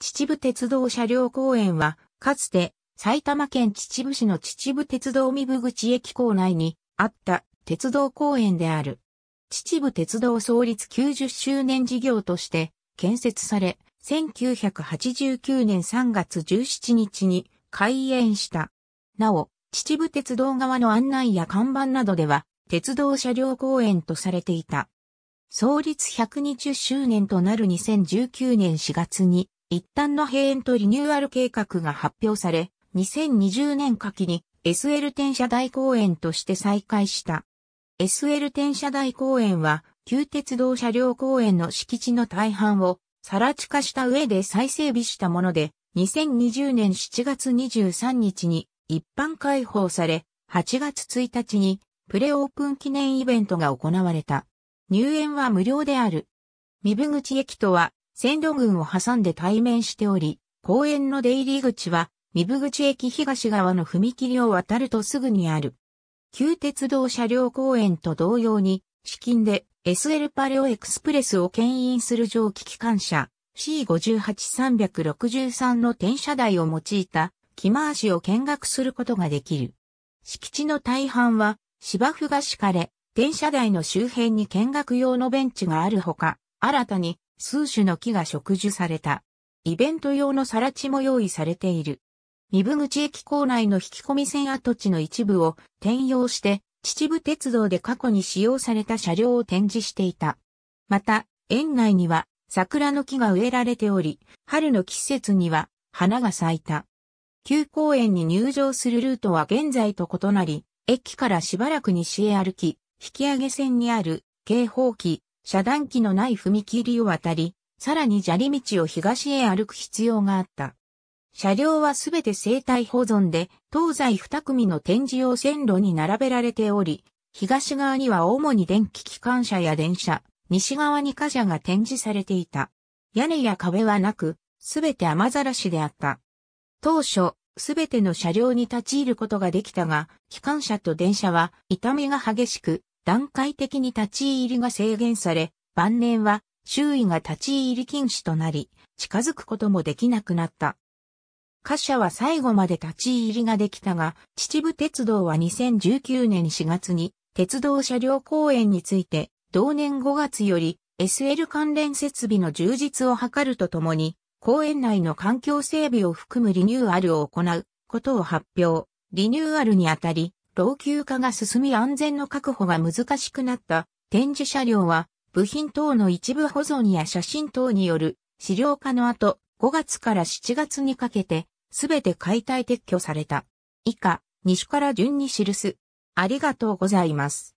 秩父鉄道車両公園は、かつて埼玉県秩父市の秩父鉄道三部口駅構内にあった鉄道公園である。秩父鉄道創立90周年事業として建設され、1989年3月17日に開園した。なお、秩父鉄道側の案内や看板などでは、鉄道車両公園とされていた。創立120周年となる2019年4月に、一旦の閉園とリニューアル計画が発表され、2020年夏季に SL 転車大公園として再開した。SL 転車大公園は、旧鉄道車両公園の敷地の大半を、さら地化した上で再整備したもので、2020年7月23日に一般開放され、8月1日にプレオープン記念イベントが行われた。入園は無料である。三部口駅とは線路群を挟んで対面しており、公園の出入り口は、三部口駅東側の踏切を渡るとすぐにある。旧鉄道車両公園と同様に、資金で SL パレオエクスプレスを牽引する蒸気機関車 C58363 の転車台を用いた木回しを見学することができる。敷地の大半は芝生が敷かれ、転車台の周辺に見学用のベンチがあるほか、新たに数種の木が植樹された。イベント用の更地も用意されている。三分口駅構内の引き込み線跡地の一部を転用して、秩父鉄道で過去に使用された車両を展示していた。また、園内には桜の木が植えられており、春の季節には花が咲いた。旧公園に入場するルートは現在と異なり、駅からしばらく西へ歩き、引き上げ線にある警報機、遮断機のない踏切を渡り、さらに砂利道を東へ歩く必要があった。車両はすべて生体保存で、東西二組の展示用線路に並べられており、東側には主に電気機関車や電車、西側に貨車が展示されていた。屋根や壁はなく、すべて雨ざらしであった。当初、すべての車両に立ち入ることができたが、機関車と電車は痛みが激しく、段階的に立ち入りが制限され、晩年は周囲が立ち入り禁止となり、近づくこともできなくなった。貨車は最後まで立ち入りができたが、秩父鉄道は2019年4月に鉄道車両公園について、同年5月より SL 関連設備の充実を図るとともに、公園内の環境整備を含むリニューアルを行うことを発表。リニューアルにあたり、老朽化が進み安全の確保が難しくなった展示車両は部品等の一部保存や写真等による資料化の後5月から7月にかけてすべて解体撤去された。以下、西から順に記す。ありがとうございます。